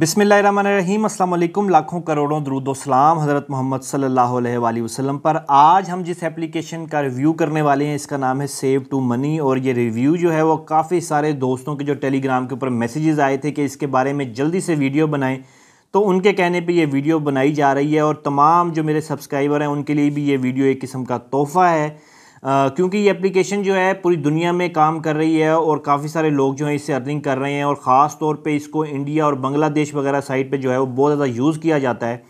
बिसमीम अल्लाम लाखों करोड़ों दरूदो सलाम हज़रत मोहम्मद सल्लल्लाहु अलैहि वसल्लम पर आज हम जिस एप्लीकेशन का रिव्यू करने वाले हैं इसका नाम है सेव टू मनी और ये रिव्यू जो है वो काफ़ी सारे दोस्तों के जो टेलीग्राम के ऊपर मैसेजेस आए थे कि इसके बारे में जल्दी से वीडियो बनाएँ तो उनके कहने पर यह वीडियो बनाई जा रही है और तमाम जो मेरे सब्सक्राइबर हैं उनके लिए भी ये वीडियो एक किस्म का तोहफ़ा है क्योंकि ये एप्लीकेशन जो है पूरी दुनिया में काम कर रही है और काफ़ी सारे लोग जो हैं इससे अर्निंग कर रहे हैं और ख़ास तौर पे इसको इंडिया और बांग्लादेश वगैरह साइड पे जो है वो बहुत ज़्यादा यूज़ किया जाता है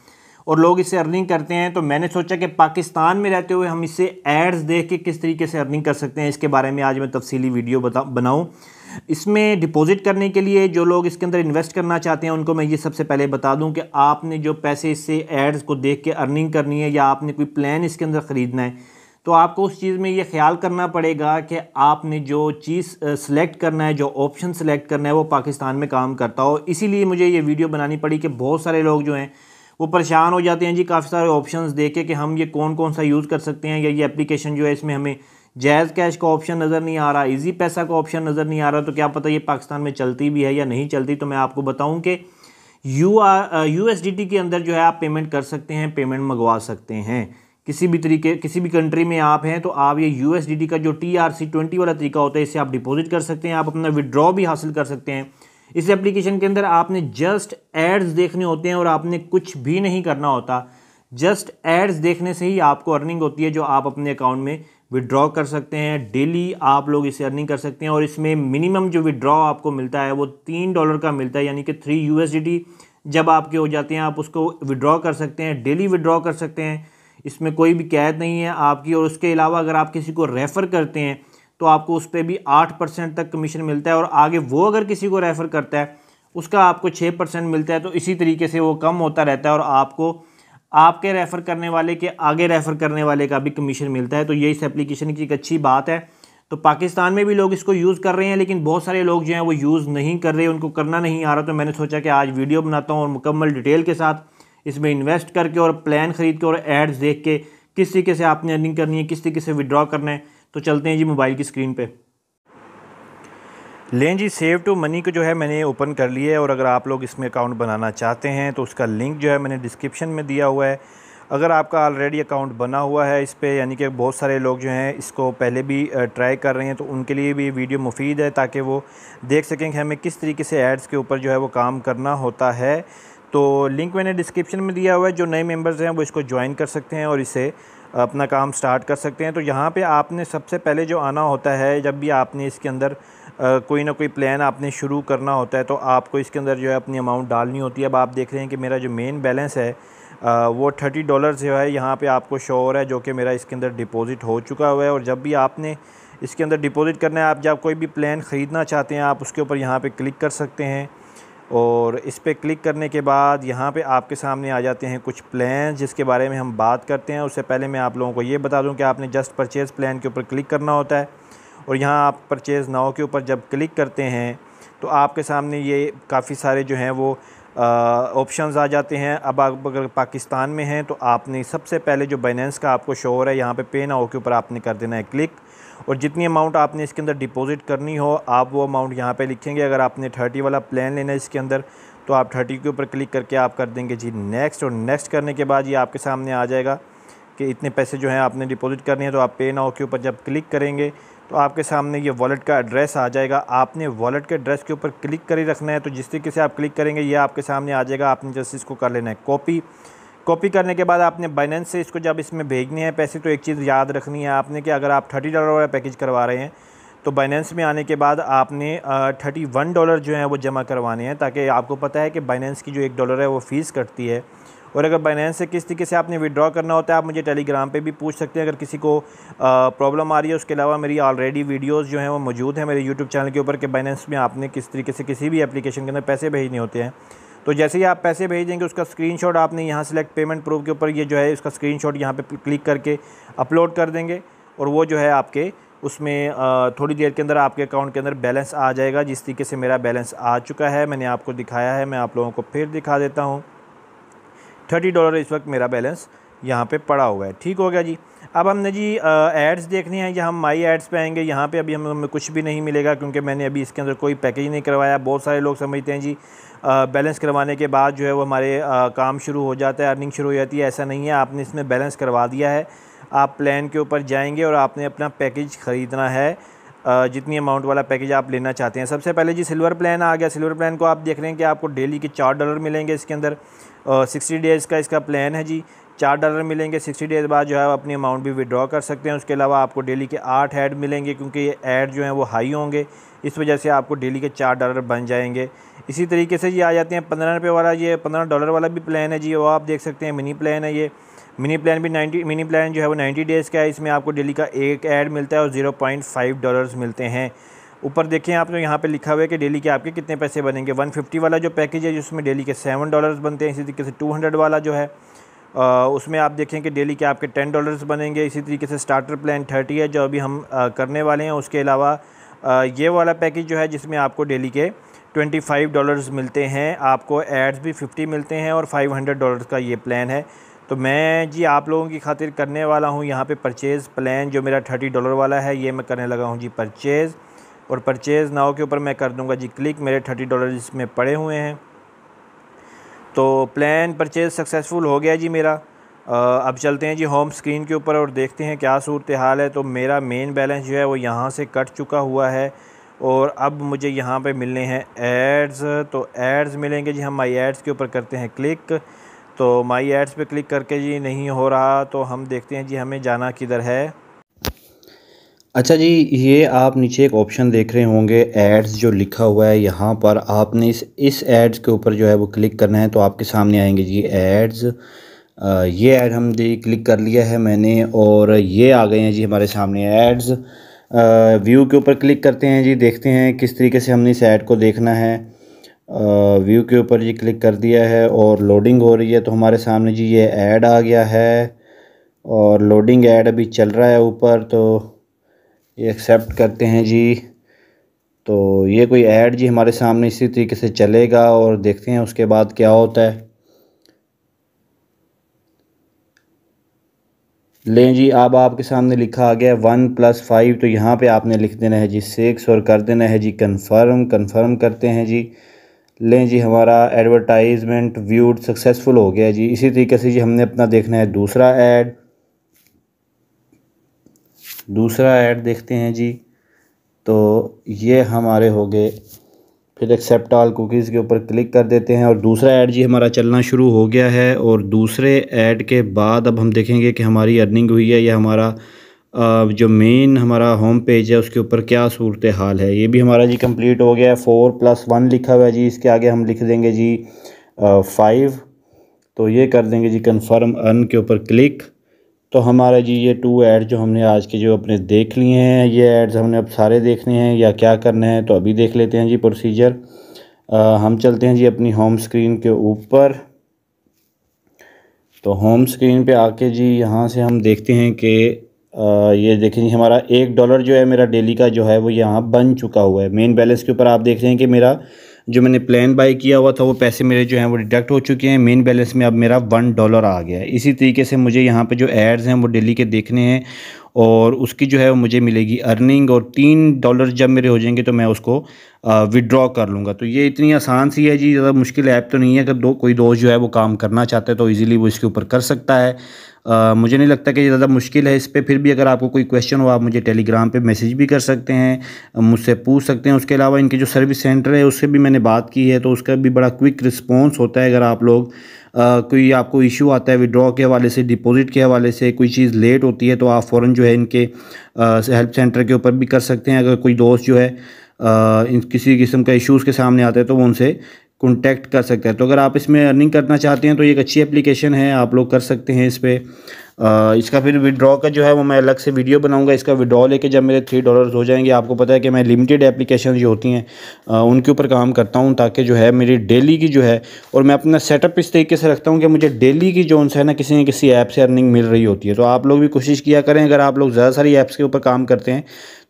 और लोग इससे अर्निंग करते हैं तो मैंने सोचा कि पाकिस्तान में रहते हुए हम इससे एड्स देख के किस तरीके से अर्निंग कर सकते हैं इसके बारे में आज मैं तफसीली वीडियो बता बनाऊँ इसमें डिपॉजिट करने के लिए जो लोग इसके अंदर इन्वेस्ट करना चाहते हैं उनको मैं ये सबसे पहले बता दूं कि आपने जो पैसे इससे एड्स को देख के अर्निंग करनी है या आपने कोई प्लान इसके अंदर ख़रीदना है तो आपको उस चीज़ में ये ख्याल करना पड़ेगा कि आपने जो चीज़ सेलेक्ट करना है जो ऑप्शन सेलेक्ट करना है वो पाकिस्तान में काम करता हो इसीलिए मुझे ये वीडियो बनानी पड़ी कि बहुत सारे लोग जो हैं वो परेशान हो जाते हैं जी काफ़ी सारे ऑप्शंस देखे कि हम ये कौन कौन सा यूज़ कर सकते हैं या ये एप्लीकेशन जो है इसमें हमें जायज़ कैश का ऑप्शन नज़र नहीं आ रहा ईजी पैसा का ऑप्शन नज़र नहीं आ रहा तो क्या पता ये पाकिस्तान में चलती भी है या नहीं चलती तो मैं आपको बताऊँ कि यू आर यू के अंदर जो है आप पेमेंट कर सकते हैं पेमेंट मंगवा सकते हैं किसी भी तरीके किसी भी कंट्री में आप हैं तो आप ये यू का जो टी आर सी ट्वेंटी वाला तरीका होता है इसे आप डिपॉजिट कर सकते हैं आप अपना विड्रॉ भी हासिल कर सकते हैं इस एप्लीकेशन के अंदर आपने जस्ट एड्स देखने होते हैं और आपने कुछ भी नहीं करना होता जस्ट एड्स देखने से ही आपको अर्निंग होती है जो आप अपने अकाउंट में विड्रॉ कर सकते हैं डेली आप लोग इसे अर्निंग कर सकते हैं और इसमें मिनिमम जो विड्रॉ आपको मिलता है वो तीन डॉलर का मिलता है यानी कि थ्री यू जब आपके हो जाते हैं आप उसको विड्रॉ कर सकते हैं डेली विड्रॉ कर सकते हैं इसमें कोई भी कैद नहीं है आपकी और उसके अलावा अगर आप किसी को रेफ़र करते हैं तो आपको उस पर भी आठ परसेंट तक कमीशन मिलता है और आगे वो अगर किसी को रेफ़र करता है उसका आपको छः परसेंट मिलता है तो इसी तरीके से वो कम होता रहता है और आपको आपके रेफ़र करने वाले के आगे रेफ़र करने वाले का भी कमीशन मिलता है तो ये इस एप्लीकेशन की एक अच्छी बात है तो पाकिस्तान में भी लोग इसको यूज़ कर रहे हैं लेकिन बहुत सारे लोग जो हैं वो यूज़ नहीं कर रहे उनको करना नहीं आ रहा तो मैंने सोचा कि आज वीडियो बनाता हूँ और मुकम्मल डिटेल के साथ इसमें इन्वेस्ट करके और प्लान ख़रीद के और एड्स देख के किस तरीके से आपने अर्निंग करनी है किस तरीके से विड्रॉ करना है तो चलते हैं जी मोबाइल की स्क्रीन पर लें जी सेव टू मनी को जो है मैंने ओपन कर लिया है और अगर आप लोग इसमें अकाउंट बनाना चाहते हैं तो उसका लिंक जो है मैंने डिस्क्रिप्शन में दिया हुआ है अगर आपका ऑलरेडी अकाउंट बना हुआ है इस पर यानी कि बहुत सारे लोग जो हैं इसको पहले भी ट्राई कर रहे हैं तो उनके लिए भी वीडियो मुफीद है ताकि वो देख सकें कि हमें किस तरीके से एड्स के ऊपर जो है वो काम करना होता है तो लिंक मैंने डिस्क्रिप्शन में दिया हुआ है जो नए मेंबर्स हैं वो इसको ज्वाइन कर सकते हैं और इसे अपना काम स्टार्ट कर सकते हैं तो यहाँ पे आपने सबसे पहले जो आना होता है जब भी आपने इसके अंदर कोई ना कोई प्लान आपने शुरू करना होता है तो आपको इसके अंदर जो है अपनी अमाउंट डालनी होती है अब आप देख रहे हैं कि मेरा जो मेन बैलेंस है वो थर्टी डॉलर जो है यहाँ पर आपको शोर है जो कि मेरा इसके अंदर डिपोज़िट हो चुका हुआ है और जब भी आपने इसके अंदर डिपॉज़िट करना है आप जब कोई भी प्लान ख़रीदना चाहते हैं आप उसके ऊपर यहाँ पर क्लिक कर सकते हैं और इस पर क्लिक करने के बाद यहाँ पे आपके सामने आ जाते हैं कुछ प्लान जिसके बारे में हम बात करते हैं उससे पहले मैं आप लोगों को ये बता दूँ कि आपने जस्ट परचेज़ प्लान के ऊपर क्लिक करना होता है और यहाँ आप परचेज़ नाव के ऊपर जब क्लिक करते हैं तो आपके सामने ये काफ़ी सारे जो हैं वो ऑप्शंस आ, आ जाते हैं अब आप अगर पाकिस्तान में हैं तो आपने सबसे पहले जो बाइनेंस का आपको शोर है यहाँ पे पे नाव के ऊपर आपने कर देना है क्लिक और जितनी अमाउंट आपने इसके अंदर डिपॉजिट करनी हो आप वो अमाउंट यहाँ पे लिखेंगे अगर आपने थर्टी वाला प्लान लेना है इसके अंदर तो आप थर्टी के ऊपर क्लिक करके आप कर देंगे जी नेक्स्ट और नेक्स्ट करने के बाद ये आपके सामने आ जाएगा कि इतने पैसे जो हैं आपने डिपॉजिट करने हैं तो आप पे नाओ के ऊपर जब क्लिक करेंगे तो आपके सामने ये वॉलेट का एड्रेस आ जाएगा आपने वॉलेट के एड्रेस के ऊपर क्लिक कर ही रखना है तो जिस तरीके से आप क्लिक करेंगे ये आपके सामने आ जाएगा आपने जैसे इसको कर लेना है कॉपी कॉपी करने के बाद आपने बाइनेंस से इसको जब इसमें भेजने हैं पैसे तो एक चीज़ याद रखनी है आपने कि अगर आप थर्टी डॉलर वाला पैकेज करवा रहे हैं तो बाइनेंस में आने के बाद आपने थर्टी वन डॉलर जो है वो जमा करवाने हैं ताकि आपको पता है कि बाइनेंस की जो एक डॉलर है वो फ़ीस कटती है और अगर बाइनेंस से किस तरीके से आपने विड्रॉ करना होता है आप मुझे टेलीग्राम पे भी पूछ सकते हैं अगर किसी को प्रॉब्लम आ रही है उसके अलावा मेरी ऑलरेडी वीडियोस जो हैं वो मौजूद हैं मेरे यूट्यूब चैनल के ऊपर कि बाइनेंस में आपने किस तरीके से किसी भी एप्लीकेशन के अंदर पैसे भेजने होते हैं तो जैसे ही आप पैसे भेजेंगे उसका स्क्रीनशॉट आपने यहाँ सेलेक्ट पेमेंट प्रूफ के ऊपर ये जो है इसका स्क्रीनशॉट यहाँ पर क्लिक करके अपलोड कर देंगे और वो जो है आपके उसमें थोड़ी देर के अंदर आपके अकाउंट के अंदर बैलेंस आ जाएगा जिस तरीके से मेरा बैलेंस आ चुका है मैंने आपको दिखाया है मैं आप लोगों को फिर दिखा देता हूँ थर्टी डॉलर इस वक्त मेरा बैलेंस यहाँ पे पड़ा हुआ है ठीक हो गया जी अब हमने जी एड्स देखने हैं या हम माई एड्स पे आएंगे यहाँ पे अभी हम हमें कुछ भी नहीं मिलेगा क्योंकि मैंने अभी इसके अंदर कोई पैकेज नहीं करवाया बहुत सारे लोग समझते हैं जी आ, बैलेंस करवाने के बाद जो है वो हमारे आ, काम शुरू हो जाता है अर्निंग शुरू हो जाती है ऐसा नहीं है आपने इसमें बैलेंस करवा दिया है आप प्लान के ऊपर जाएंगे और आपने अपना पैकेज ख़रीदना है जितनी अमाउंट वाला पैकेज आप लेना चाहते हैं सबसे पहले जी सिल्वर प्लान आ गया सिल्वर प्लान को आप देख रहे हैं कि आपको डेली के चार डॉलर मिलेंगे इसके अंदर सिक्सटी डेज़ का इसका प्लान है जी चार डॉलर मिलेंगे सिक्सटी डेज़ बाद जो है आप अपनी अमाउंट भी विड्रॉ कर सकते हैं उसके अलावा आपको डेली के आठ ऐड मिलेंगे क्योंकि ये ऐड जो है वो हाई होंगे इस वजह से आपको डेली के चार डॉलर बन जाएंगे इसी तरीके से ये आ जाते हैं पंद्रह रुपये वाला ये पंद्रह डॉलर वाला भी प्लान है जी वो आप देख सकते हैं मिनी प्लान है ये मिनी प्लान भी नाइन्टी मिनी प्लान जो है वो नाइन्टी डेज़ का है इसमें आपको डेली का एक ऐड मिलता है और ज़ीरो पॉइंट फाइव डॉलर्स मिलते हैं ऊपर देखें तो यहाँ पे लिखा हुआ है कि डेली के आपके कितने पैसे बनेंगे 150 वाला जो पैकेज है जिसमें डेली के सेवन डॉलर्स बनते हैं इसी तरीके से 200 वाला जो है उसमें आप देखें कि डेली के आपके टेन डॉलर्स बनेंगे इसी तरीके से स्टार्टर प्लान थर्टी है जो अभी हम आ, करने वाले हैं उसके अलावा ये वाला पैकेज जो है जिसमें आपको डेली के ट्वेंटी फाइव डॉलर्स मिलते हैं आपको एड्स भी फिफ्टी मिलते हैं और फाइव हंड्रेड डॉलर्स का ये प्लान है तो मैं जी आप लोगों की खातिर करने वाला हूँ यहाँ परचेज़ प्लान जो मेरा थर्टी डॉलर वाला है ये मैं करने लगा हूँ जी परचेज़ और परचेज़ नाव के ऊपर मैं कर दूँगा जी क्लिक मेरे थर्टी डॉलर इसमें पड़े हुए हैं तो प्लान परचेज़ सक्सेसफुल हो गया जी मेरा अब चलते हैं जी होम स्क्रीन के ऊपर और देखते हैं क्या सूरत हाल है तो मेरा मेन बैलेंस जो है वो यहाँ से कट चुका हुआ है और अब मुझे यहाँ पे मिलने हैं एड्स तो एड्स मिलेंगे जी हम माई एड्स के ऊपर करते हैं क्लिक तो माई एड्स पे क्लिक करके जी नहीं हो रहा तो हम देखते हैं जी हमें जाना किधर है अच्छा जी ये आप नीचे एक ऑप्शन देख रहे होंगे एड्स जो लिखा हुआ है यहाँ पर आपने इस इस एड्स के ऊपर जो है वो क्लिक करना है तो आपके सामने आएंगे जी एड्स ये ऐड हम जी क्लिक कर लिया है मैंने और ये आ गए हैं जी हमारे सामने एड्स व्यू के ऊपर क्लिक करते हैं जी देखते हैं किस तरीके से हमने इस ऐड को देखना है व्यू के ऊपर जी क्लिक कर दिया है और लोडिंग हो रही है तो हमारे सामने जी ये ऐड आ गया है और लोडिंग ऐड अभी चल रहा है ऊपर तो ये एक्सेप्ट करते हैं जी तो ये कोई ऐड जी हमारे सामने इसी तरीके से चलेगा और देखते हैं उसके बाद क्या होता है लें जी अब आपके सामने लिखा आ गया वन प्लस फाइव तो यहाँ पे आपने लिख देना है जी सिक्स और कर देना है जी कंफर्म कंफर्म करते हैं जी लें जी हमारा एडवर्टाइजमेंट व्यूड सक्सेसफुल हो गया जी इसी तरीके से जी हमने अपना देखना है दूसरा ऐड दूसरा ऐड देखते हैं जी तो ये हमारे हो गए फिर एक्सेप्ट ऑल कुकीज़ के ऊपर क्लिक कर देते हैं और दूसरा ऐड जी हमारा चलना शुरू हो गया है और दूसरे ऐड के बाद अब हम देखेंगे कि हमारी अर्निंग हुई है या हमारा जो मेन हमारा होम पेज है उसके ऊपर क्या सूरत हाल है ये भी हमारा जी कंप्लीट हो गया है फ़ोर प्लस वन लिखा हुआ है जी इसके आगे हम लिख देंगे जी फाइव तो ये कर देंगे जी कंफर्म अर्न के ऊपर क्लिक तो हमारा जी ये टू एड जो हमने आज के जो अपने देख लिए हैं ये एड्स हमने अब सारे देखने हैं या क्या करना है तो अभी देख लेते हैं जी प्रोसीजर आ, हम चलते हैं जी अपनी होम स्क्रीन के ऊपर तो होम स्क्रीन पे आके जी यहाँ से हम देखते हैं कि ये देखें जी हमारा एक डॉलर जो है मेरा डेली का जो है वो यहाँ बन चुका हुआ है मेन बैलेंस के ऊपर आप देख रहे हैं कि मेरा जो मैंने प्लान बाई किया हुआ था वो पैसे मेरे जो हैं वो डिडक्ट हो चुके हैं मेन बैलेंस में अब मेरा वन डॉलर आ गया है इसी तरीके से मुझे यहाँ पे जो एड्स हैं वो डेली के देखने हैं और उसकी जो है वो मुझे मिलेगी अर्निंग और तीन डॉलर जब मेरे हो जाएंगे तो मैं उसको विड्रॉ कर लूँगा तो ये इतनी आसान सी है जी ज़्यादा मुश्किल ऐप तो नहीं है अगर दो कोई दोस्त जो है वो काम करना चाहता है तो ईज़िली वो इसके ऊपर कर सकता है आ, मुझे नहीं लगता कि ज़्यादा मुश्किल है इस पर फिर भी अगर आपको कोई क्वेश्चन हो आप मुझे टेलीग्राम पे मैसेज भी कर सकते हैं मुझसे पूछ सकते हैं उसके अलावा इनके जो सर्विस सेंटर है उससे भी मैंने बात की है तो उसका भी बड़ा क्विक रिस्पॉन्स होता है अगर आप लोग कोई आपको इशू आता है विड्रॉ के हवाले से डिपॉजिट के हवाले से कोई चीज़ लेट होती है तो आप फ़ौर जो है इनके हेल्प सेंटर के ऊपर भी कर सकते हैं अगर कोई दोस्त जो है इन किसी किस्म का इशूज़ के सामने आता है तो वो उनसे कॉन्टैक्ट कर सकता है तो अगर आप इसमें अर्निंग करना चाहते हैं तो ये एक अच्छी एप्लीकेशन है आप लोग कर सकते हैं इस पर इसका फिर विड्रॉ का जो है वो मैं अलग से वीडियो बनाऊंगा इसका विड्रॉ लेके जब मेरे थ्री डॉलर्स हो जाएंगे आपको पता है कि मैं लिमिटेड एप्लीकेशन जो होती हैं उनके ऊपर काम करता हूँ ताकि जो है मेरी डेली की जो है और मैं अपना सेटअप इस तरीके से रखता हूँ कि मुझे डेली की जो है ना किसी न किसी ऐप से अर्निंग मिल रही होती है तो आप लोग भी कोशिश किया करें अगर आप लोग ज़्यादा सारी ऐप्स के ऊपर काम करते हैं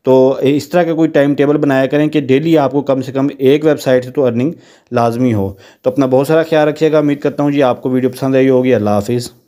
तो इस तरह का कोई टाइम टेबल बनाया करें कि डेली आपको कम से कम एक वेबसाइट से तो अर्निंग लाजमी हो तो अपना बहुत सारा ख्याल रखिएगा उम्मीद करता हूँ जी आपको वीडियो पसंद आई होगी अल्लाह हाफिज़